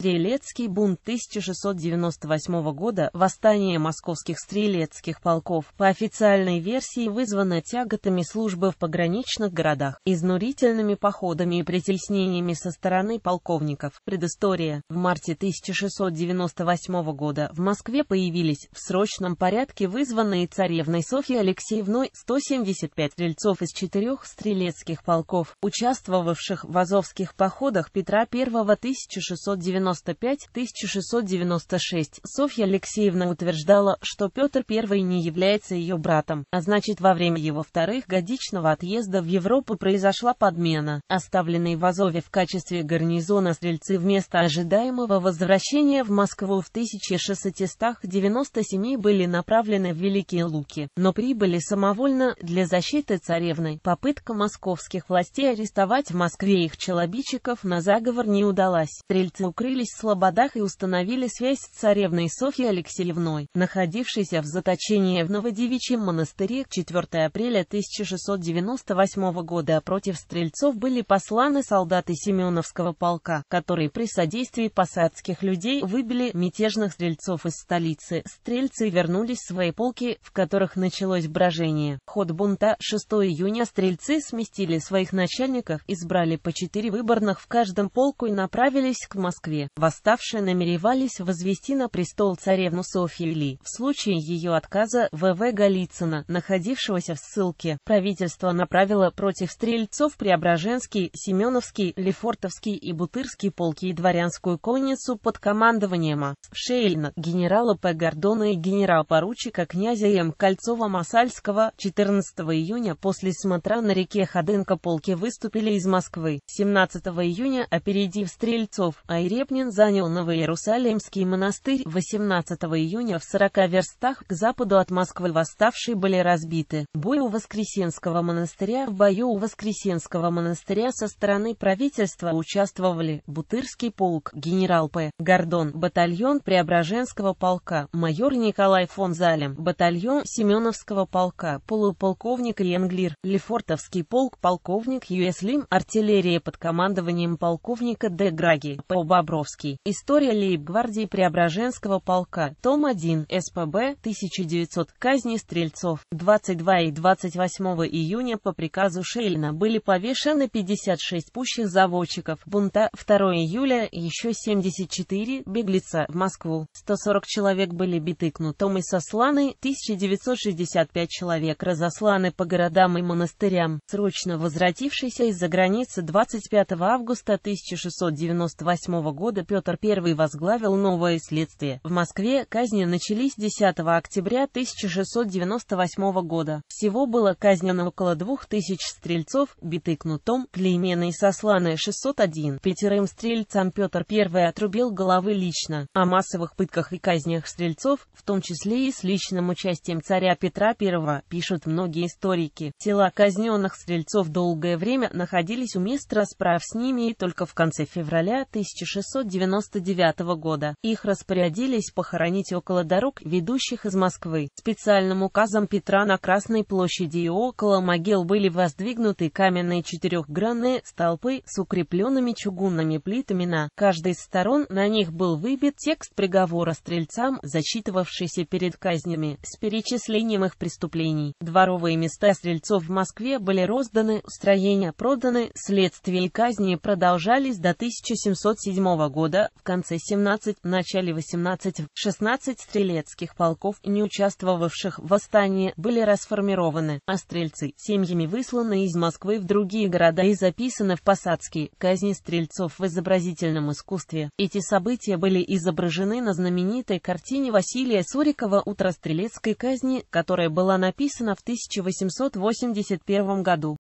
Стрелецкий бунт 1698 года, восстание московских стрелецких полков, по официальной версии вызвано тяготами службы в пограничных городах, изнурительными походами и притеснениями со стороны полковников. Предыстория. В марте 1698 года в Москве появились в срочном порядке вызванные царевной Софьей Алексеевной 175 стрельцов из четырех стрелецких полков, участвовавших в азовских походах Петра I 1690 695-1696, Софья Алексеевна утверждала, что Петр I не является ее братом, а значит во время его вторых годичного отъезда в Европу произошла подмена. Оставленные в Азове в качестве гарнизона стрельцы вместо ожидаемого возвращения в Москву в 1697 были направлены в Великие Луки, но прибыли самовольно для защиты царевны. Попытка московских властей арестовать в Москве их челобитчиков на заговор не удалась. Стрельцы укрылись вернулись в Слободах и установили связь с царевной Софьей Алексеевной, находившейся в заточении в Новодевичьем монастыре 4 апреля 1698 года. Против стрельцов были посланы солдаты Семеновского полка, которые при содействии посадских людей выбили мятежных стрельцов из столицы. Стрельцы вернулись в свои полки, в которых началось брожение. Ход бунта 6 июня стрельцы сместили своих начальников, избрали по четыре выборных в каждом полку и направились к Москве восставшие намеревались возвести на престол царевну Софью Ли. В случае ее отказа В.В. Голицына, находившегося в ссылке, правительство направило против стрельцов Преображенский, Семеновский, Лефортовский и Бутырский полки и дворянскую конницу под командованием А. Шейльна, генерала П. Гордона и генерал-поручика князя М. Кольцова-Масальского 14 июня после смотра на реке Ходынка полки выступили из Москвы. 17 июня, опередив стрельцов, Айрепнин Анин занял Новоиерусалимский монастырь 18 июня в 40 верстах к западу от Москвы восставшие были разбиты. Бой у Воскресенского монастыря В бою у Воскресенского монастыря со стороны правительства участвовали Бутырский полк, генерал П. Гордон, батальон Преображенского полка, майор Николай фон Залем, батальон Семеновского полка, полуполковник Ленглир, Лефортовский полк, полковник Юэслим, артиллерия под командованием полковника Д. Граги, П. Бобров. Маяковский. История лейб-гвардии Преображенского полка. Том 1. СПБ. 1900. Казни стрельцов. 22 и 28 июня по приказу Шейлина были повешены 56 пущих заводчиков. Бунта. 2 июля еще 74 беглеца в Москву. 140 человек были биты кнутом и сосланы. 1965 человек разосланы по городам и монастырям. Срочно возвратившийся из-за границы 25 августа 1698 года года Петр I возглавил новое следствие. В Москве казни начались 10 октября 1698 года. Всего было казнено около 2000 стрельцов, биты кнутом, клейменной сосланы 601. Пятерым стрельцам Петр I отрубил головы лично. О массовых пытках и казнях стрельцов, в том числе и с личным участием царя Петра I, пишут многие историки. Тела казненных стрельцов долгое время находились у мест расправ с ними и только в конце февраля 1600 1999 года. Их распорядились похоронить около дорог, ведущих из Москвы. Специальным указом Петра на Красной площади и около могил были воздвигнуты каменные четырехгранные столпы с укрепленными чугунными плитами на каждой из сторон. На них был выбит текст приговора стрельцам, зачитывавшийся перед казнями, с перечислением их преступлений. Дворовые места стрельцов в Москве были розданы, строения проданы, следствие и казни продолжались до 1707 года года, в конце 17, в начале 18, 16 стрелецких полков, не участвовавших в восстании, были расформированы, а стрельцы семьями высланы из Москвы в другие города и записаны в посадские казни стрельцов в изобразительном искусстве. Эти события были изображены на знаменитой картине Василия Сурикова «Утро стрелецкой казни», которая была написана в 1881 году.